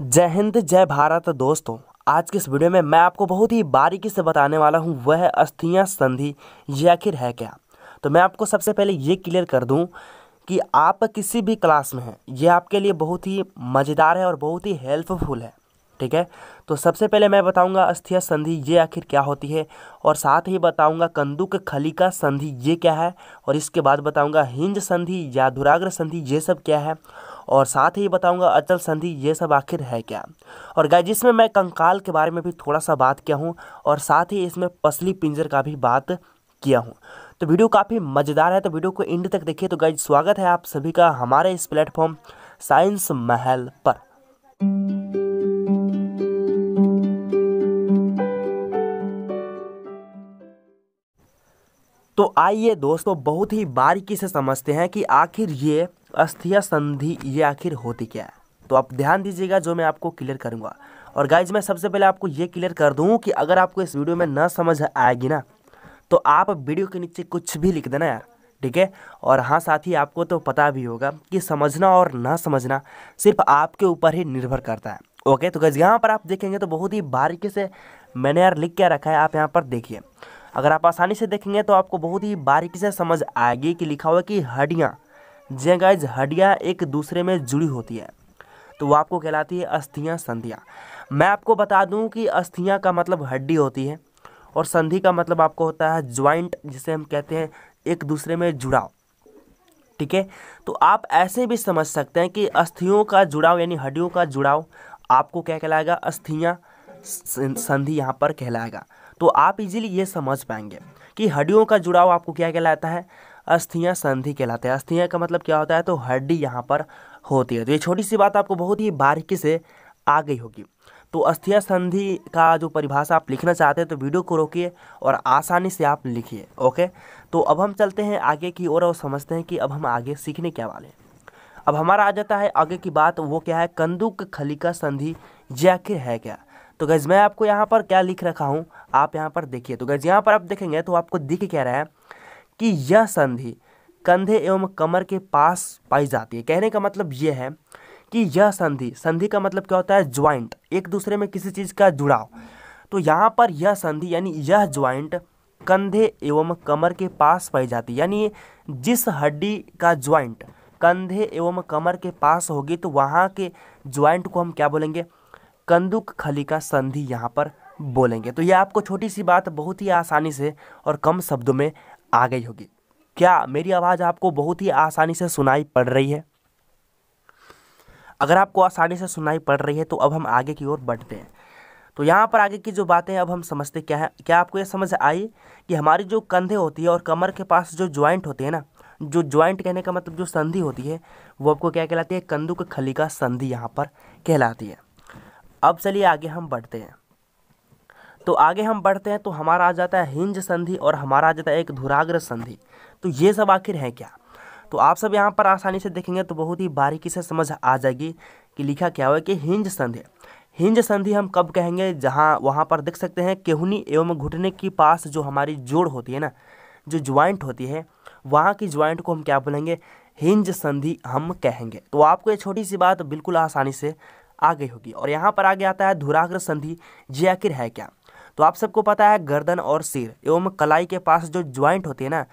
जय हिंद जय भारत दोस्तों आज के इस वीडियो में मैं आपको बहुत ही बारीकी से बताने वाला हूं वह अस्थियां संधि ये आखिर है क्या तो मैं आपको सबसे पहले ये क्लियर कर दूं कि आप किसी भी क्लास में हैं ये आपके लिए बहुत ही मज़ेदार है और बहुत ही हेल्पफुल है ठीक है तो सबसे पहले मैं बताऊंगा अस्थिया संधि ये आखिर क्या होती है और साथ ही बताऊंगा कंदुक खलिका संधि ये क्या है और इसके बाद बताऊंगा हिंज संधि या धुराग्र संधि ये सब क्या है और साथ ही बताऊंगा अचल संधि ये सब आखिर है क्या और गाय जिसमें मैं कंकाल के बारे में भी थोड़ा सा बात किया हूँ और साथ ही इसमें पसली पिंजर का भी बात किया हूँ तो वीडियो काफ़ी मज़ेदार है तो वीडियो को एंड तक देखिए तो गाय स्वागत है आप सभी का हमारे इस प्लेटफॉर्म साइंस महल पर तो आइए दोस्तों बहुत ही बारीकी से समझते हैं कि आखिर ये अस्थिया संधि ये आखिर होती क्या है तो आप ध्यान दीजिएगा जो मैं आपको क्लियर करूँगा और गाइज मैं सबसे पहले आपको ये क्लियर कर दूँ कि अगर आपको इस वीडियो में ना समझ आएगी ना तो आप वीडियो के नीचे कुछ भी लिख देना यार ठीक है और हाँ साथ ही आपको तो पता भी होगा कि समझना और ना समझना सिर्फ आपके ऊपर ही निर्भर करता है ओके तो गज यहाँ पर आप देखेंगे तो बहुत ही बारीकी से मैंने यार लिख क्या रखा है आप यहाँ पर देखिए अगर आप आसानी से देखेंगे तो आपको बहुत ही बारीकी से समझ आएगी कि लिखा हुआ कि हड्डियाँ जे गाइज हाँ हड्डियाँ एक दूसरे में जुड़ी होती है तो वो आपको कहलाती है अस्थियाँ संधियाँ मैं आपको बता दूँ कि अस्थियाँ का मतलब हड्डी होती है और संधि का मतलब आपको होता है ज्वाइंट जिसे हम कहते हैं एक दूसरे में जुड़ाव ठीक है तो आप ऐसे भी समझ सकते हैं कि अस्थियों का जुड़ाव यानी हड्डियों का जुड़ाव आपको क्या कहलाएगा अस्थियाँ संधि यहाँ पर कहलाएगा तो आप इजीली ये समझ पाएंगे कि हड्डियों का जुड़ाव आपको क्या कहलाता है अस्थियाँ संधि कहलाते हैं अस्थियाँ का मतलब क्या होता है तो हड्डी यहाँ पर होती है तो ये छोटी सी बात आपको बहुत ही बारीकी से आ गई होगी तो अस्थिया संधि का जो परिभाषा आप लिखना चाहते हैं तो वीडियो को रोकिए और आसानी से आप लिखिए ओके तो अब हम चलते हैं आगे की ओर और समझते हैं कि अब हम आगे सीखने क्या वाले हैं अब हमारा आ जाता है आगे की बात वो क्या है कंदुक खलिका संधि जैकिर है क्या तो गैज़ मैं आपको यहाँ पर क्या लिख रखा हूँ आप यहाँ पर देखिए तो गैज़ यहाँ पर आप देखेंगे तो आपको दिख कह रहा है कि यह संधि कंधे एवं कमर के पास पाई जाती है कहने का मतलब यह है कि यह संधि संधि का मतलब क्या होता है ज्वाइंट एक दूसरे में किसी चीज़ का जुड़ाव तो यहाँ पर यह संधि यानी यह ज्वाइंट कंधे एवं कमर के पास पाई जाती है यानी जिस हड्डी का ज्वाइंट कंधे एवं कमर के पास होगी तो वहाँ के ज्वाइंट को हम क्या बोलेंगे कंदुक खली का संधि यहाँ पर बोलेंगे तो ये आपको छोटी सी बात बहुत ही आसानी से और कम शब्दों में आ गई होगी क्या मेरी आवाज़ आपको बहुत ही आसानी से सुनाई पड़ रही है अगर आपको आसानी से सुनाई पड़ रही है तो अब हम आगे की ओर बढ़ते हैं तो यहाँ पर आगे की जो बातें हैं अब हम समझते क्या है क्या आपको ये समझ आई कि हमारी जो कंधे होती है और कमर के पास जो ज्वाइंट होते हैं ना जो ज्वाइंट कहने का मतलब जो संधि होती है वो आपको क्या कहलाती है कंदुक खली का संधि यहाँ पर कहलाती है अब चलिए आगे हम बढ़ते हैं तो आगे हम बढ़ते हैं तो हमारा आ जाता है हिंज संधि और हमारा आ जाता है एक धुराग्र संधि तो ये सब आखिर है क्या तो आप सब यहाँ पर आसानी से देखेंगे तो बहुत ही बारीकी से समझ आ जाएगी कि लिखा क्या हुआ कि हिंज संधि हिंज संधि हम कब कहेंगे जहाँ वहाँ पर देख सकते हैं केहुनी एवं घुटने के पास जो हमारी जोड़ होती है ना जो ज्वाइंट होती है वहाँ की ज्वाइंट को हम क्या बोलेंगे हिंज संधि हम कहेंगे तो आपको ये छोटी सी बात बिल्कुल आसानी से आ गई होगी और यहाँ पर आगे आता है धुराग्र संधि जी आखिर है क्या तो आप सबको पता है गर्दन और सिर एवं कलाई के पास जो ज्वाइंट होती है ना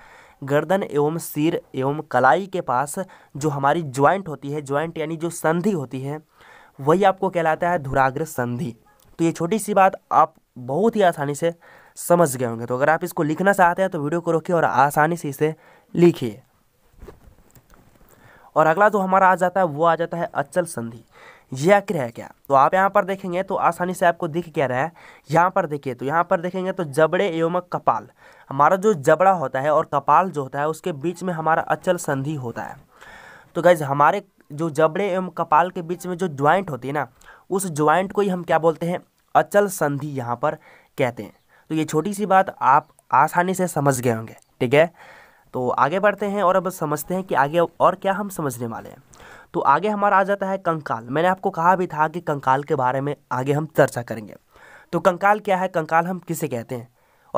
गर्दन एवं सिर एवं कलाई के पास जो हमारी ज्वाइंट होती है ज्वाइंट यानी जो संधि होती है वही आपको कहलाता है धुराग्र संधि तो ये छोटी सी बात आप बहुत ही आसानी से समझ गए होंगे तो अगर आप इसको लिखना चाहते हैं तो वीडियो को रोकिए और आसानी से इसे लिखिए और अगला जो हमारा आ जाता है वो आ जाता है अचल संधि ये आखिर है क्या तो आप यहाँ पर देखेंगे तो आसानी से आपको दिख क्या रहा है यहाँ पर देखिए तो यहाँ पर देखेंगे तो जबड़े एवं कपाल हमारा जो जबड़ा होता है और कपाल जो होता है उसके बीच में हमारा अचल संधि होता है तो गैज हमारे जो जबड़े एवं कपाल के बीच में जो ज्वाइंट होती है ना उस ज्वाइंट को ही हम क्या बोलते हैं अचल संधि यहाँ पर कहते हैं तो ये छोटी सी बात आप आसानी से समझ गए होंगे ठीक है तो आगे बढ़ते हैं और अब समझते हैं कि आगे और क्या हम समझने वाले हैं तो आगे हमारा आ जाता है कंकाल मैंने आपको कहा भी था कि कंकाल के बारे में आगे हम चर्चा करेंगे तो कंकाल क्या है कंकाल हम किसे कहते हैं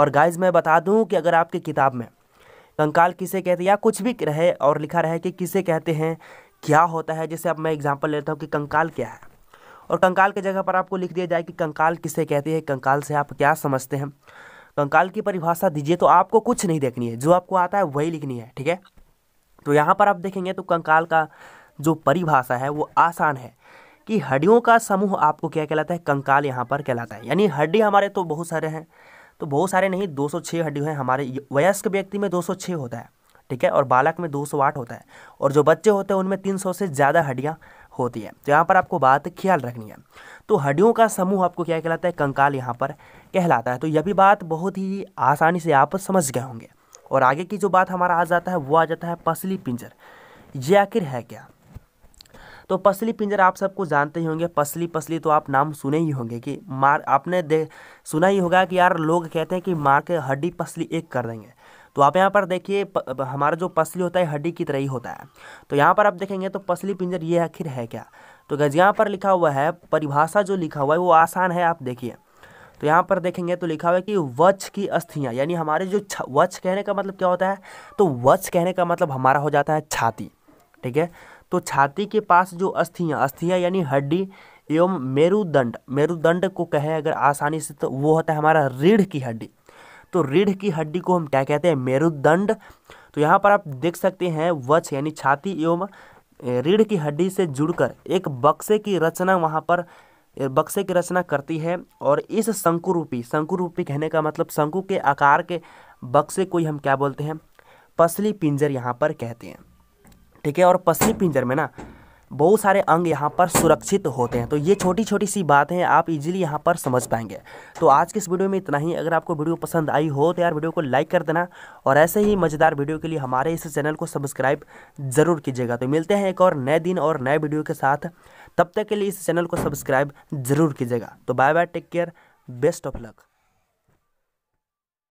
और गाइज मैं बता दूँ कि अगर आपकी किताब में कंकाल किसे कहते हैं या कुछ भी रहे और लिखा रहे कि किसे कहते हैं क्या होता है जैसे अब मैं एग्जाम्पल लेता हूँ कि कंकाल क्या है और कंकाल के जगह पर आपको लिख दिया जाए कि कंकाल किसे कहते हैं कंकाल से आप क्या समझते हैं कंकाल की परिभाषा दीजिए तो आपको कुछ नहीं देखनी है जो आपको आता है वही लिखनी है ठीक है तो यहाँ पर आप देखेंगे तो कंकाल का जो परिभाषा है वो आसान है कि हड्डियों का समूह आपको क्या कहलाता है कंकाल यहाँ पर कहलाता है यानी हड्डी हमारे तो बहुत सारे हैं तो बहुत सारे नहीं 206 हड्डी हैं हमारे वयस्क व्यक्ति में 206 होता है ठीक है और बालक में 208 होता है और जो बच्चे होते हैं उनमें 300 से ज़्यादा हड्डियाँ होती है तो यहाँ पर आपको बात ख्याल रखनी है तो हड्डियों का समूह आपको क्या कहलाता है कंकाल यहाँ पर कहलाता है तो यह भी बात बहुत ही आसानी से आप समझ गए होंगे और आगे की जो बात हमारा आ जाता है वो आ जाता है पसली पिंजर ये आखिर है क्या तो पसली पिंजर आप सबको जानते ही होंगे पसली पसली तो आप नाम सुने ही होंगे कि मार आपने दे सुना ही होगा कि यार लोग कहते हैं कि मार के हड्डी पसली एक कर देंगे तो आप यहाँ पर देखिए हमारा जो पसली होता है हड्डी की तरह ही होता है तो यहाँ पर आप देखेंगे तो पसली पिंजर ये आखिर है क्या तो गज यहाँ पर लिखा हुआ है परिभाषा जो लिखा हुआ है वो आसान है आप देखिए तो यहाँ पर देखेंगे तो लिखा हुआ है कि वच की अस्थियाँ यानी हमारे जो वच कहने का मतलब क्या होता है तो वच कहने का मतलब हमारा हो जाता है छाती ठीक है तो छाती के पास जो अस्थियाँ अस्थियाँ यानी हड्डी एवं मेरुदंड मेरुदंड को कहें अगर आसानी से तो वो होता है हमारा रीढ़ की हड्डी तो रीढ़ की हड्डी को हम क्या कहते हैं मेरुदंड तो यहाँ पर आप देख सकते हैं वच यानी छाती एवं रीढ़ की हड्डी से जुड़कर एक बक्से की रचना वहाँ पर बक्से की रचना करती है और इस शंकुरूपी शंकुरूपी कहने का मतलब शंकु के आकार के बक्से को हम क्या बोलते हैं पसली पिंजर यहाँ पर कहते हैं ठीक है और पसली पिंजर में ना बहुत सारे अंग यहाँ पर सुरक्षित होते हैं तो ये छोटी छोटी सी बातें आप इजीली यहाँ पर समझ पाएंगे तो आज के इस वीडियो में इतना ही अगर आपको वीडियो पसंद आई हो तो यार वीडियो को लाइक कर देना और ऐसे ही मज़ेदार वीडियो के लिए हमारे इस चैनल को सब्सक्राइब ज़रूर कीजिएगा तो मिलते हैं एक और नए दिन और नए वीडियो के साथ तब तक के लिए इस चैनल को सब्सक्राइब ज़रूर कीजिएगा तो bye bye take care best of luck